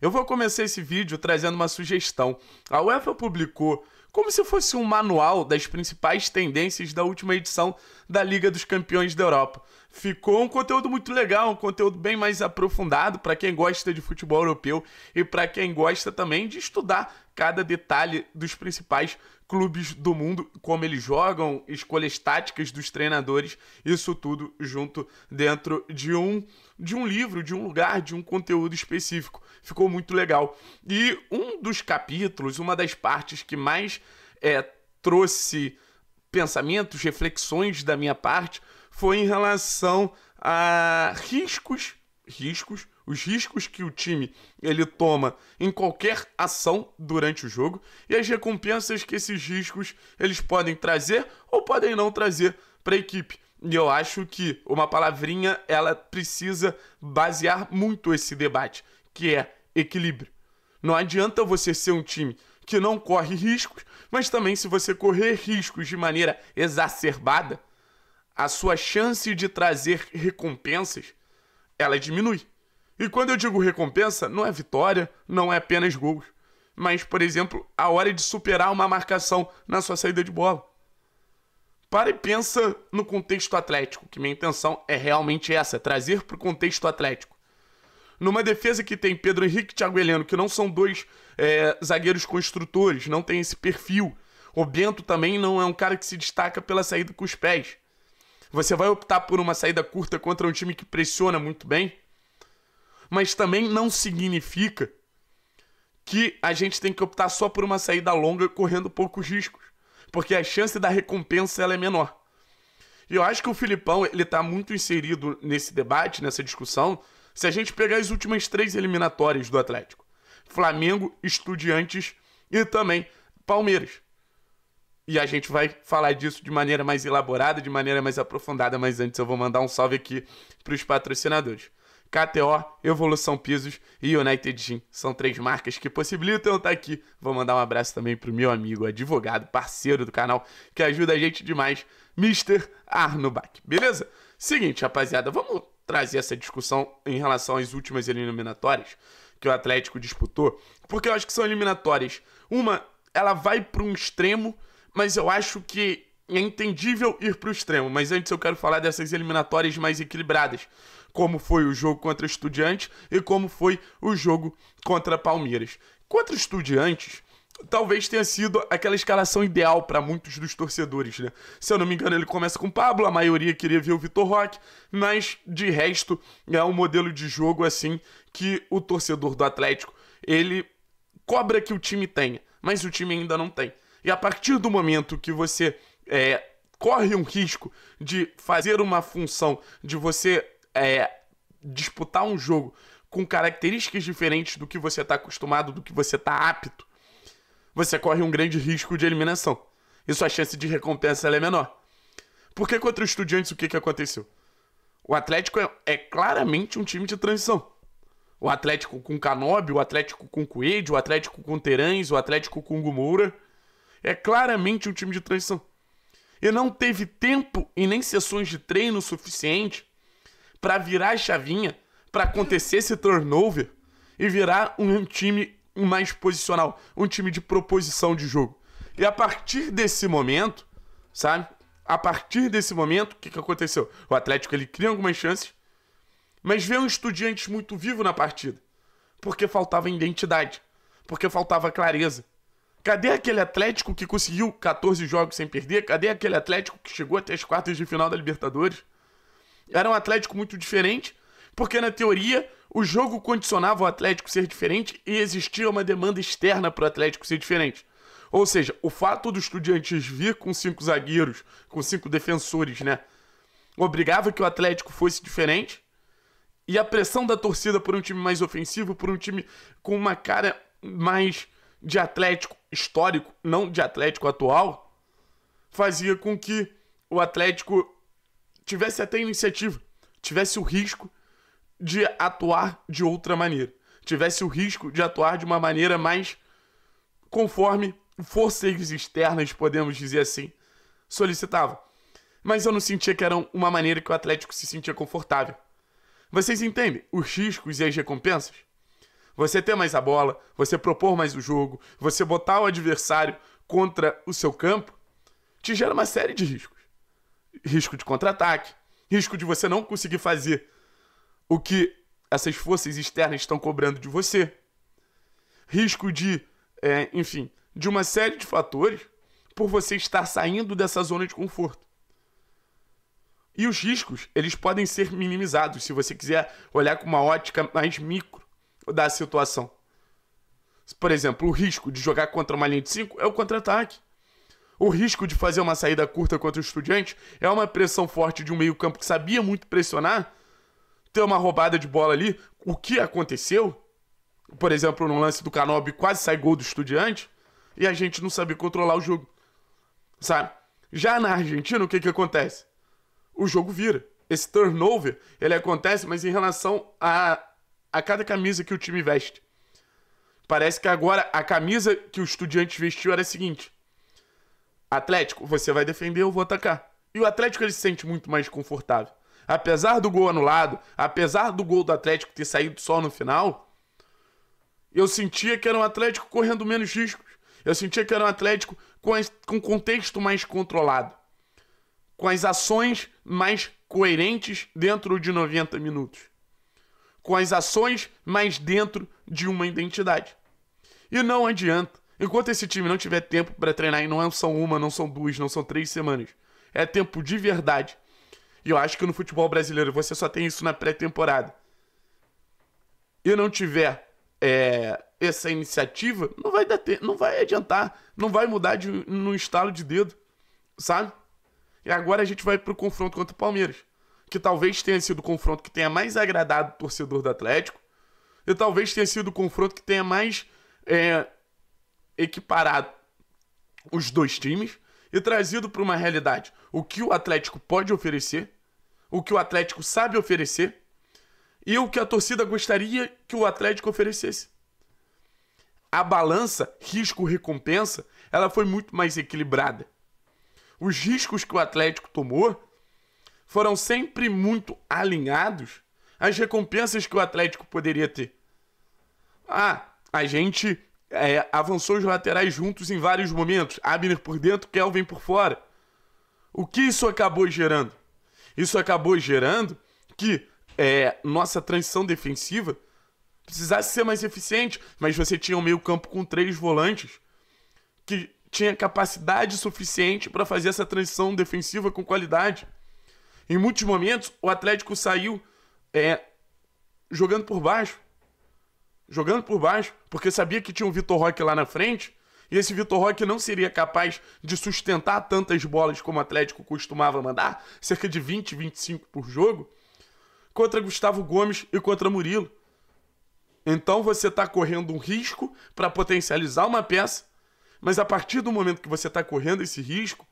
Eu vou começar esse vídeo trazendo uma sugestão. A UEFA publicou como se fosse um manual das principais tendências da última edição da Liga dos Campeões da Europa. Ficou um conteúdo muito legal, um conteúdo bem mais aprofundado para quem gosta de futebol europeu e para quem gosta também de estudar cada detalhe dos principais clubes do mundo, como eles jogam, escolhas táticas dos treinadores, isso tudo junto dentro de um de um livro, de um lugar, de um conteúdo específico. Ficou muito legal. E um dos capítulos, uma das partes que mais é, trouxe pensamentos, reflexões da minha parte, foi em relação a riscos, riscos os riscos que o time ele toma em qualquer ação durante o jogo e as recompensas que esses riscos eles podem trazer ou podem não trazer para a equipe. E eu acho que uma palavrinha ela precisa basear muito esse debate, que é equilíbrio. Não adianta você ser um time que não corre riscos, mas também se você correr riscos de maneira exacerbada, a sua chance de trazer recompensas ela diminui. E quando eu digo recompensa, não é vitória, não é apenas gols, mas, por exemplo, a hora de superar uma marcação na sua saída de bola. Para e pensa no contexto atlético, que minha intenção é realmente essa, é trazer para o contexto atlético. Numa defesa que tem Pedro Henrique e Thiago Heleno, que não são dois é, zagueiros construtores, não tem esse perfil. O Bento também não é um cara que se destaca pela saída com os pés. Você vai optar por uma saída curta contra um time que pressiona muito bem? mas também não significa que a gente tem que optar só por uma saída longa correndo poucos riscos, porque a chance da recompensa ela é menor. E eu acho que o Filipão ele está muito inserido nesse debate, nessa discussão, se a gente pegar as últimas três eliminatórias do Atlético: Flamengo, Estudiantes e também Palmeiras. E a gente vai falar disso de maneira mais elaborada, de maneira mais aprofundada, mas antes eu vou mandar um salve aqui para os patrocinadores. KTO, Evolução Pisos e United Gym são três marcas que possibilitam estar tá aqui. Vou mandar um abraço também pro meu amigo, advogado, parceiro do canal, que ajuda a gente demais, Mr. Arno Beleza? Seguinte, rapaziada, vamos trazer essa discussão em relação às últimas eliminatórias que o Atlético disputou, porque eu acho que são eliminatórias. Uma, ela vai para um extremo, mas eu acho que é entendível ir para o extremo. Mas antes eu quero falar dessas eliminatórias mais equilibradas como foi o jogo contra Estudiantes e como foi o jogo contra Palmeiras. Contra Estudiantes, talvez tenha sido aquela escalação ideal para muitos dos torcedores, né? Se eu não me engano, ele começa com o Pablo, a maioria queria ver o Vitor Roque, mas de resto é um modelo de jogo assim que o torcedor do Atlético, ele cobra que o time tenha, mas o time ainda não tem. E a partir do momento que você é, corre um risco de fazer uma função de você é, disputar um jogo com características diferentes do que você está acostumado, do que você está apto, você corre um grande risco de eliminação. E sua chance de recompensa é menor. Porque contra o Estudiantes, o que, que aconteceu? O Atlético é, é claramente um time de transição. O Atlético com Canobi, o Atlético com Coelho, o Atlético com Terães, o Atlético com Gumoura. É claramente um time de transição. E não teve tempo e nem sessões de treino suficiente para virar a chavinha, para acontecer esse turnover e virar um time mais posicional, um time de proposição de jogo. E a partir desse momento, sabe? A partir desse momento, o que, que aconteceu? O Atlético ele cria algumas chances, mas vê um estudiante muito vivo na partida. Porque faltava identidade, porque faltava clareza. Cadê aquele Atlético que conseguiu 14 jogos sem perder? Cadê aquele Atlético que chegou até as quartas de final da Libertadores? Era um Atlético muito diferente, porque na teoria o jogo condicionava o Atlético ser diferente e existia uma demanda externa para o Atlético ser diferente. Ou seja, o fato do Estudiantes vir com cinco zagueiros, com cinco defensores, né? Obrigava que o Atlético fosse diferente. E a pressão da torcida por um time mais ofensivo, por um time com uma cara mais de Atlético histórico, não de Atlético atual, fazia com que o Atlético tivesse até a iniciativa, tivesse o risco de atuar de outra maneira, tivesse o risco de atuar de uma maneira mais conforme forças externas, podemos dizer assim, solicitavam. Mas eu não sentia que era uma maneira que o Atlético se sentia confortável. Vocês entendem os riscos e as recompensas? Você ter mais a bola, você propor mais o jogo, você botar o adversário contra o seu campo, te gera uma série de riscos risco de contra-ataque, risco de você não conseguir fazer o que essas forças externas estão cobrando de você, risco de, é, enfim, de uma série de fatores por você estar saindo dessa zona de conforto. E os riscos, eles podem ser minimizados se você quiser olhar com uma ótica mais micro da situação. Por exemplo, o risco de jogar contra uma linha de 5 é o contra-ataque. O risco de fazer uma saída curta contra o Estudiante é uma pressão forte de um meio-campo que sabia muito pressionar, ter uma roubada de bola ali. O que aconteceu? Por exemplo, no lance do Canobi quase sai gol do Estudiante e a gente não sabe controlar o jogo. Sabe? Já na Argentina, o que que acontece? O jogo vira. Esse turnover, ele acontece, mas em relação a, a cada camisa que o time veste. Parece que agora a camisa que o Estudiante vestiu era a seguinte: Atlético, você vai defender, eu vou atacar. E o Atlético ele se sente muito mais confortável. Apesar do gol anulado, apesar do gol do Atlético ter saído só no final, eu sentia que era um Atlético correndo menos riscos. Eu sentia que era um Atlético com, as, com contexto mais controlado. Com as ações mais coerentes dentro de 90 minutos. Com as ações mais dentro de uma identidade. E não adianta Enquanto esse time não tiver tempo para treinar, e não é são uma, não são duas, não são três semanas, é tempo de verdade. E eu acho que no futebol brasileiro você só tem isso na pré-temporada. E não tiver é, essa iniciativa, não vai, dar não vai adiantar, não vai mudar de... num estalo de dedo, sabe? E agora a gente vai pro confronto contra o Palmeiras, que talvez tenha sido o confronto que tenha mais agradado o torcedor do Atlético, e talvez tenha sido o confronto que tenha mais é, equiparado os dois times e trazido para uma realidade o que o Atlético pode oferecer, o que o Atlético sabe oferecer e o que a torcida gostaria que o Atlético oferecesse. A balança risco-recompensa ela foi muito mais equilibrada. Os riscos que o Atlético tomou foram sempre muito alinhados às recompensas que o Atlético poderia ter. Ah, a gente é, avançou os laterais juntos em vários momentos. Abner por dentro, Kelvin por fora. O que isso acabou gerando? Isso acabou gerando que é, nossa transição defensiva precisasse ser mais eficiente, mas você tinha um meio-campo com três volantes que tinha capacidade suficiente para fazer essa transição defensiva com qualidade. Em muitos momentos, o Atlético saiu é, jogando por baixo jogando por baixo, porque sabia que tinha um Vitor Roque lá na frente, e esse Vitor Roque não seria capaz de sustentar tantas bolas como o Atlético costumava mandar, cerca de 20, 25 por jogo, contra Gustavo Gomes e contra Murilo. Então você está correndo um risco para potencializar uma peça, mas a partir do momento que você está correndo esse risco,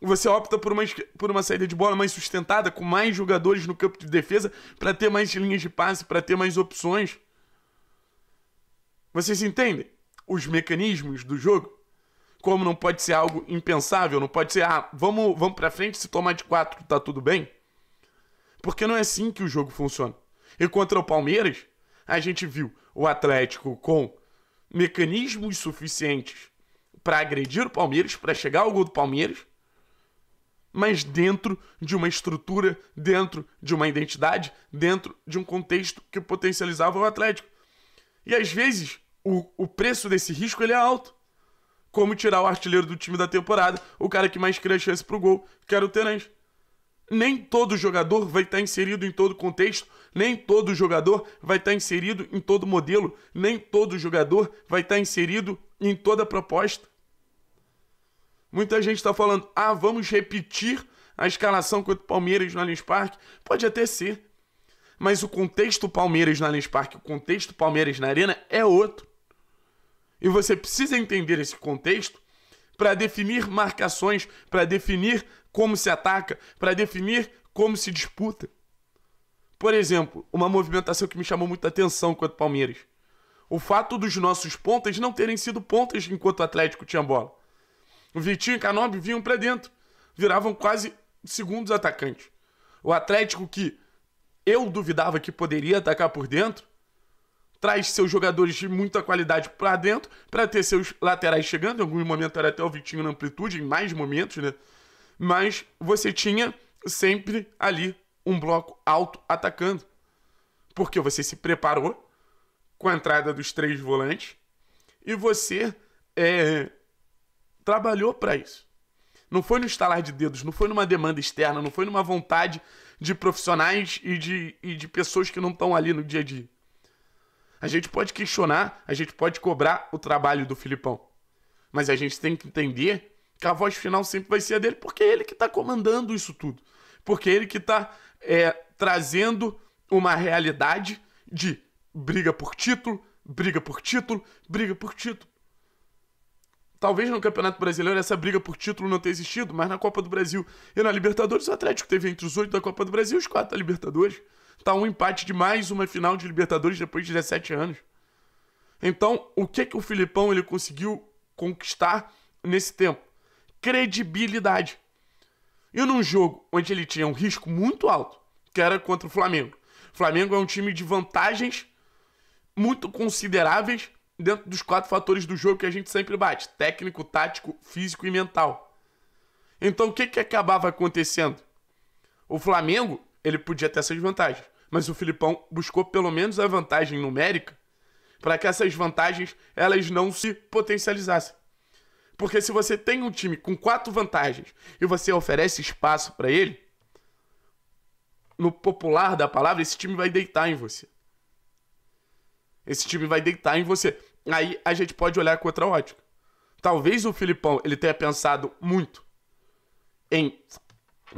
você opta por uma, por uma saída de bola mais sustentada, com mais jogadores no campo de defesa, para ter mais linhas de passe, para ter mais opções. Vocês entendem os mecanismos do jogo? Como não pode ser algo impensável, não pode ser, ah, vamos, vamos pra frente, se tomar de quatro tá tudo bem. Porque não é assim que o jogo funciona. E contra o Palmeiras, a gente viu o Atlético com mecanismos suficientes para agredir o Palmeiras, para chegar ao gol do Palmeiras, mas dentro de uma estrutura, dentro de uma identidade, dentro de um contexto que potencializava o Atlético. E às vezes o, o preço desse risco ele é alto. Como tirar o artilheiro do time da temporada, o cara que mais cria chance pro gol, que era o Terence. Nem todo jogador vai estar tá inserido em todo contexto, nem todo jogador vai estar tá inserido em todo modelo, nem todo jogador vai estar tá inserido em toda proposta. Muita gente está falando, ah, vamos repetir a escalação contra o Palmeiras no Allianz Parque. Pode até ser, mas o contexto Palmeiras no Allianz Parque, o contexto Palmeiras na Arena é outro. E você precisa entender esse contexto para definir marcações, para definir como se ataca, para definir como se disputa. Por exemplo, uma movimentação que me chamou muita atenção contra o Palmeiras. O fato dos nossos pontas não terem sido pontas enquanto o Atlético tinha bola. O Vitinho e o Canobi vinham para dentro, viravam quase segundos atacantes. O Atlético que eu duvidava que poderia atacar por dentro, traz seus jogadores de muita qualidade para dentro, para ter seus laterais chegando. Em alguns momentos era até o Vitinho na amplitude, em mais momentos, né? Mas você tinha sempre ali um bloco alto atacando. Porque você se preparou com a entrada dos três volantes e você é, trabalhou para isso. Não foi no estalar de dedos, não foi numa demanda externa, não foi numa vontade de profissionais e de, e de pessoas que não estão ali no dia a dia a gente pode questionar, a gente pode cobrar o trabalho do Filipão. Mas a gente tem que entender que a voz final sempre vai ser a dele, porque é ele que está comandando isso tudo. Porque é ele que está é, trazendo uma realidade de briga por título, briga por título, briga por título. Talvez no Campeonato Brasileiro essa briga por título não tenha existido, mas na Copa do Brasil e na Libertadores o Atlético teve entre os oito da Copa do Brasil os quatro da Libertadores tá um empate de mais uma final de Libertadores depois de 17 anos. Então, o que que o Filipão ele conseguiu conquistar nesse tempo? Credibilidade. E num jogo onde ele tinha um risco muito alto, que era contra o Flamengo. O Flamengo é um time de vantagens muito consideráveis dentro dos quatro fatores do jogo que a gente sempre bate: técnico, tático, físico e mental. Então, o que que acabava acontecendo? O Flamengo ele podia ter essas vantagens. Mas o Filipão buscou pelo menos a vantagem numérica para que essas vantagens elas não se potencializassem. Porque se você tem um time com quatro vantagens e você oferece espaço para ele, no popular da palavra, esse time vai deitar em você. Esse time vai deitar em você. Aí a gente pode olhar com outra ótica. Talvez o Filipão ele tenha pensado muito em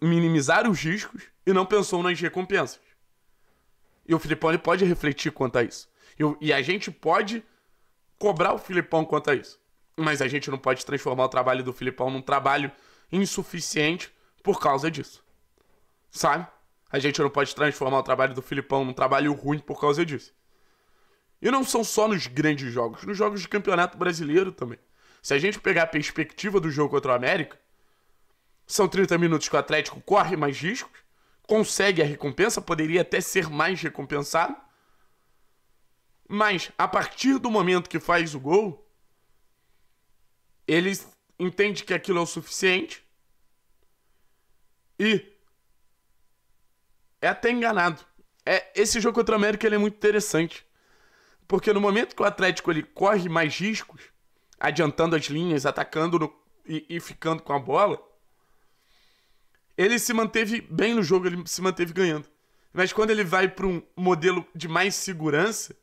minimizar os riscos e não pensou nas recompensas. E o Filipão pode refletir quanto a isso. e a gente pode cobrar o Filipão quanto a isso. Mas a gente não pode transformar o trabalho do Filipão num trabalho insuficiente por causa disso. Sabe? A gente não pode transformar o trabalho do Filipão num trabalho ruim por causa disso. E não são só nos grandes jogos, nos jogos de campeonato brasileiro também. Se a gente pegar a perspectiva do jogo contra o América, são 30 minutos que o Atlético corre mais riscos, consegue a recompensa, poderia até ser mais recompensado. Mas a partir do momento que faz o gol, ele entende que aquilo é o suficiente e é até enganado. É, esse jogo contra o América ele é muito interessante. Porque no momento que o Atlético ele corre mais riscos, adiantando as linhas, atacando no, e, e ficando com a bola, ele se manteve bem no jogo, ele se manteve ganhando. Mas quando ele vai para um modelo de mais segurança,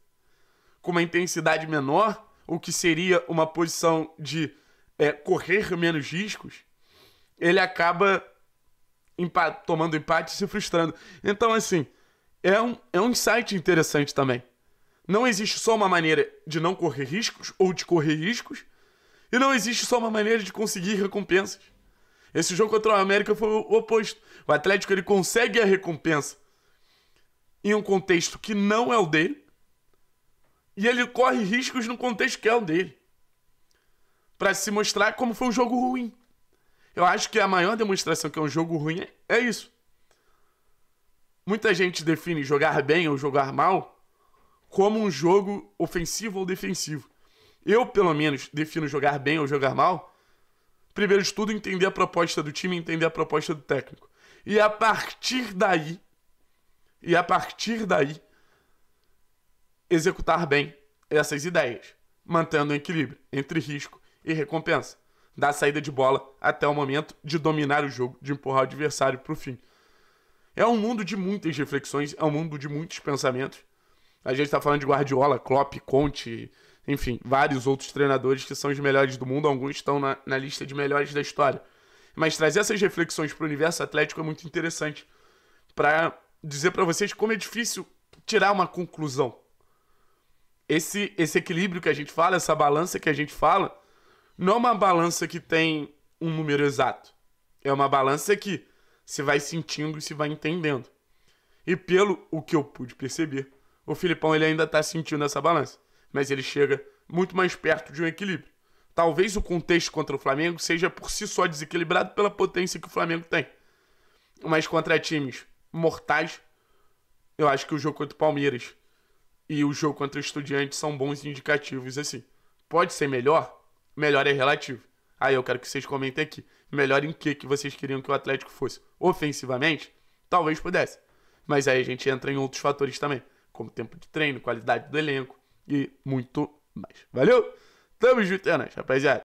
com uma intensidade menor, ou que seria uma posição de é, correr menos riscos, ele acaba tomando empate e se frustrando. Então, assim, é um, é um insight interessante também. Não existe só uma maneira de não correr riscos ou de correr riscos, e não existe só uma maneira de conseguir recompensas. Esse jogo contra o América foi o oposto. O Atlético ele consegue a recompensa em um contexto que não é o dele. E ele corre riscos no contexto que é o dele. Para se mostrar como foi um jogo ruim. Eu acho que a maior demonstração que é um jogo ruim é, é isso. Muita gente define jogar bem ou jogar mal como um jogo ofensivo ou defensivo. Eu, pelo menos, defino jogar bem ou jogar mal primeiro de tudo, entender a proposta do time, entender a proposta do técnico. E a partir daí, e a partir daí, executar bem essas ideias, mantendo o equilíbrio entre risco e recompensa, da saída de bola até o momento de dominar o jogo, de empurrar o adversário para o fim. É um mundo de muitas reflexões, é um mundo de muitos pensamentos. A gente está falando de Guardiola, Klopp, Conte, enfim, vários outros treinadores que são os melhores do mundo, alguns estão na, na lista de melhores da história. Mas trazer essas reflexões para o universo atlético é muito interessante para dizer para vocês como é difícil tirar uma conclusão. Esse, esse equilíbrio que a gente fala, essa balança que a gente fala, não é uma balança que tem um número exato. É uma balança que se vai sentindo e se vai entendendo. E pelo o que eu pude perceber, o Filipão ele ainda está sentindo essa balança mas ele chega muito mais perto de um equilíbrio. Talvez o contexto contra o Flamengo seja por si só desequilibrado pela potência que o Flamengo tem. Mas contra times mortais, eu acho que o jogo contra o Palmeiras e o jogo contra o Estudiantes são bons indicativos assim. Pode ser melhor? Melhor é relativo. Aí ah, eu quero que vocês comentem aqui. Melhor em que, que vocês queriam que o Atlético fosse? Ofensivamente? Talvez pudesse. Mas aí a gente entra em outros fatores também, como tempo de treino, qualidade do elenco, e muito mais. Valeu? Tamo junto, é nóis, rapaziada.